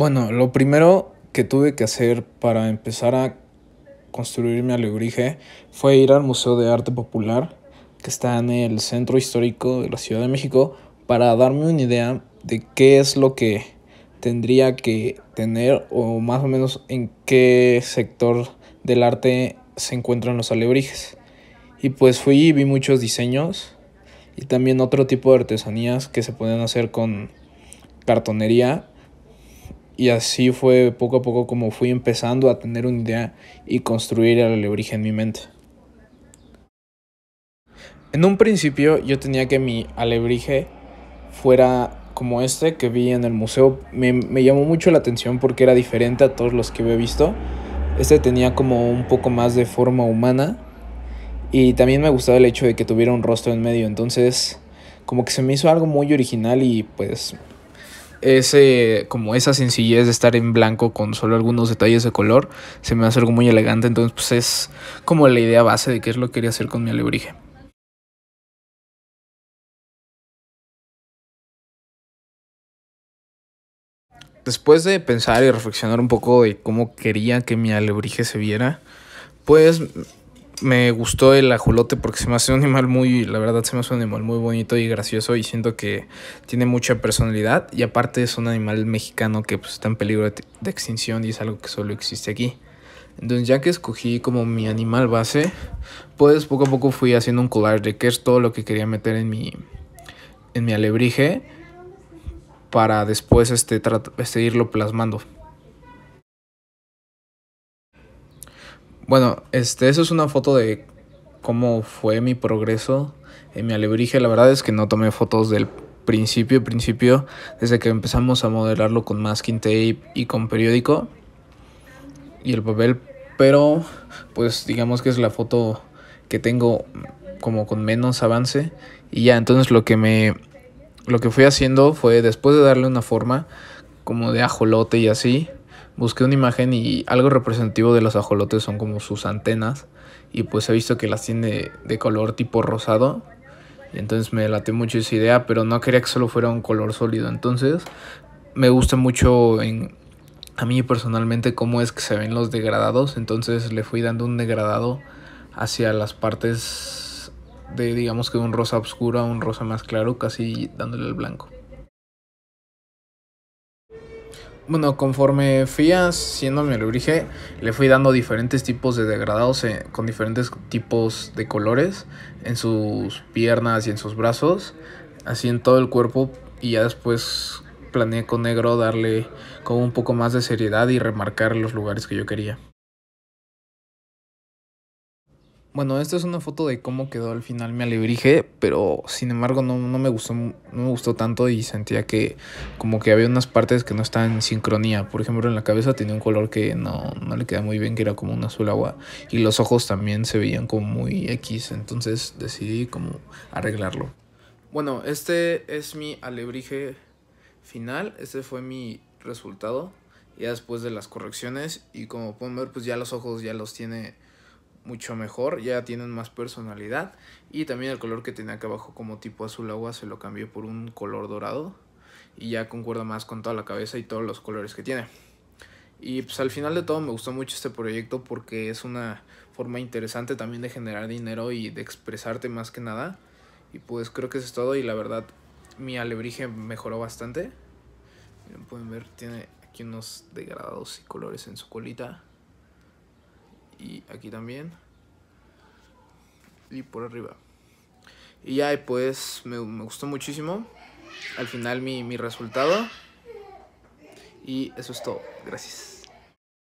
Bueno, lo primero que tuve que hacer para empezar a construir mi alebrije fue ir al Museo de Arte Popular, que está en el centro histórico de la Ciudad de México, para darme una idea de qué es lo que tendría que tener o más o menos en qué sector del arte se encuentran los alebrijes. Y pues fui y vi muchos diseños y también otro tipo de artesanías que se pueden hacer con cartonería y así fue poco a poco como fui empezando a tener una idea y construir el alebrije en mi mente. En un principio yo tenía que mi alebrije fuera como este que vi en el museo. Me, me, llamó mucho la atención porque era diferente a todos los que había visto. Este tenía como un poco más de forma humana. Y también me gustaba el hecho de que tuviera un rostro en medio. Entonces como que se me hizo algo muy original y pues ese, como esa sencillez de estar en blanco con solo algunos detalles de color, se me hace algo muy elegante. Entonces, pues es como la idea base de qué es lo que quería hacer con mi alebrije. Después de pensar y reflexionar un poco de cómo quería que mi alebrije se viera, pues me gustó el ajolote porque se me hace un animal muy, la verdad se me hace un animal muy bonito y gracioso y siento que tiene mucha personalidad y aparte es un animal mexicano que pues, está en peligro de, extinción y es algo que solo existe aquí. Entonces ya que escogí como mi animal base, pues poco a poco fui haciendo un collage de que es todo lo que quería meter en mi, en mi alebrije para después este, este irlo plasmando. Bueno, este, eso es una foto de cómo fue mi progreso en mi alebrije. La verdad es que no tomé fotos del principio, principio, desde que empezamos a modelarlo con masking tape y con periódico y el papel, pero pues digamos que es la foto que tengo como con menos avance y ya, entonces lo que me lo que fui haciendo fue después de darle una forma como de ajolote y así, busqué una imagen y algo representativo de los ajolotes son como sus antenas y pues he visto que las tiene de color tipo rosado entonces me late mucho esa idea, pero no quería que solo fuera un color sólido. Entonces me gusta mucho en, a mí personalmente cómo es que se ven los degradados. Entonces le fui dando un degradado hacia las partes de digamos que un rosa oscuro a un rosa más claro, casi dándole el blanco. bueno, conforme fui haciéndome el origen, le fui dando diferentes tipos de degradados eh, con diferentes tipos de colores en sus piernas y en sus brazos, así en todo el cuerpo y ya después planeé con negro darle como un poco más de seriedad y remarcar los lugares que yo quería. Bueno, esta es una foto de cómo quedó al final mi alebrije, pero sin embargo no, me gustó, me gustó tanto y sentía que como que había unas partes que no estaban en sincronía. Por ejemplo, en la cabeza tenía un color que no, no le queda muy bien, que era como un azul agua. Y los ojos también se veían como muy X, entonces decidí como arreglarlo. Bueno, este es mi alebrije final, este fue mi resultado. Ya después de las correcciones y como pueden ver, pues ya los ojos ya los tiene mucho mejor, ya tienen más personalidad y también el color que tenía acá abajo como tipo azul agua se lo cambié por un color dorado y ya concuerda más con toda la cabeza y todos los colores que tiene. Y pues al final de todo me gustó mucho este proyecto porque es una forma interesante también de generar dinero y de expresarte más que nada. Y pues creo que eso es todo y la verdad mi alebrije mejoró bastante. pueden ver, tiene aquí unos degradados y colores en su colita y aquí también. Y por arriba. Y ya, pues me, gustó muchísimo. Al final mi, mi resultado. Y eso es todo. Gracias.